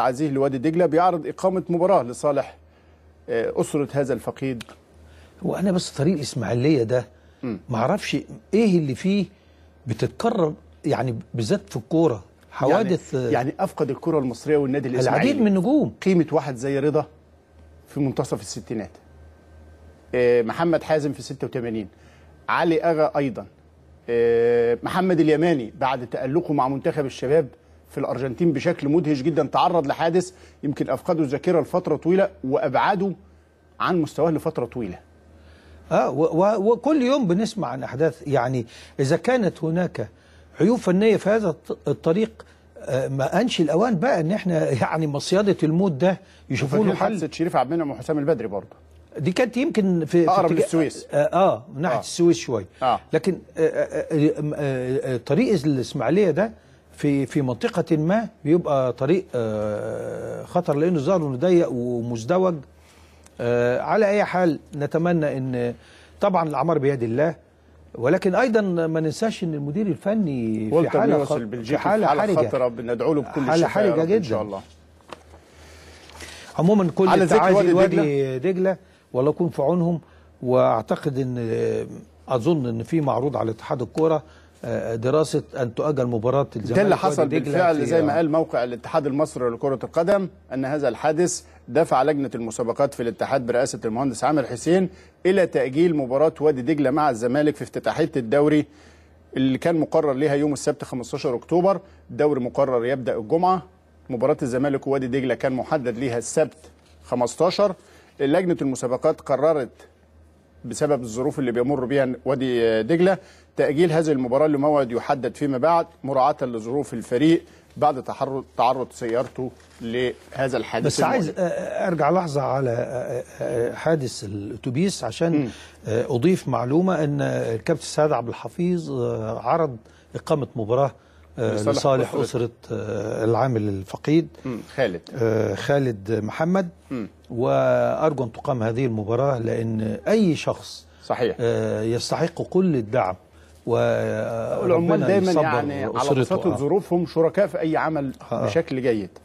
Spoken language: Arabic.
عزيز لوادي دجله بيعرض اقامه مباراه لصالح آه، اسره هذا الفقيد وانا بس طريق الاسماعيليه ده ما اعرفش ايه اللي فيه بتتكرر يعني بالذات في الكوره حوادث يعني, يعني افقد الكره المصريه والنادي الاسماعيلي العديد من النجوم قيمه واحد زي رضا في منتصف الستينات آه، محمد حازم في 86 علي اغا ايضا آه، محمد اليماني بعد تالقه مع منتخب الشباب في الارجنتين بشكل مدهش جدا تعرض لحادث يمكن افقده الذاكره لفتره طويله وابعده عن مستواه لفتره طويله اه وكل يوم بنسمع عن احداث يعني اذا كانت هناك عيوب فنيه في هذا الطريق آه، ما انشي الاوان بقى ان احنا يعني مصيده الموت ده يشوفوا له حل حادثه شريف عبد المنعم وحسام البدري برضه دي كانت يمكن في اقرب في للسويس اه, آه من ناحيه آه. السويس شويه آه. لكن آه، آه،, آه آه آه طريق الاسماعيليه ده في في منطقه ما بيبقى طريق آه، خطر لانه ظهره ضيق ومزدوج آه، على اي حال نتمنى ان طبعا الاعمار بيد الله ولكن ايضا ما ننساش ان المدير الفني في حاله خ... في حاله, حالة حرجه خطره بندعو له بكل حاله حرجه جدا ان شاء الله عموما كل على التعازي وادي دجله والله يكون في عونهم واعتقد ان آه، اظن ان في معروض على اتحاد الكوره آه، دراسه ان تؤجل مباراه الزمالك ده اللي حصل بالفعل زي ما آه. قال موقع الاتحاد المصري لكره القدم ان هذا الحادث دفع لجنه المسابقات في الاتحاد برئاسه المهندس عامر حسين الى تاجيل مباراه وادي دجله مع الزمالك في افتتاحيه الدوري اللي كان مقرر ليها يوم السبت 15 اكتوبر الدوري مقرر يبدا الجمعه مباراه الزمالك ووادي دجله كان محدد ليها السبت 15 لجنه المسابقات قررت بسبب الظروف اللي بيمر بها وادي دجله تاجيل هذه المباراه لموعد يحدد فيما بعد مراعاه لظروف الفريق بعد تعرض تعرض سيارته لهذا الحادث بس عايز ارجع لحظه على حادث الاتوبيس عشان م. اضيف معلومه ان الكابتن سعد عبد الحفيظ عرض اقامه مباراه آه، لصالح, أسرة, أسرة آه، العامل الفقيد خالد آه، خالد محمد وأرجو أن تقام هذه المباراة لأن أي شخص صحيح يستحق كل الدعم والعمال دايما يعني على بساطه ظروفهم شركاء في اي عمل بشكل جيد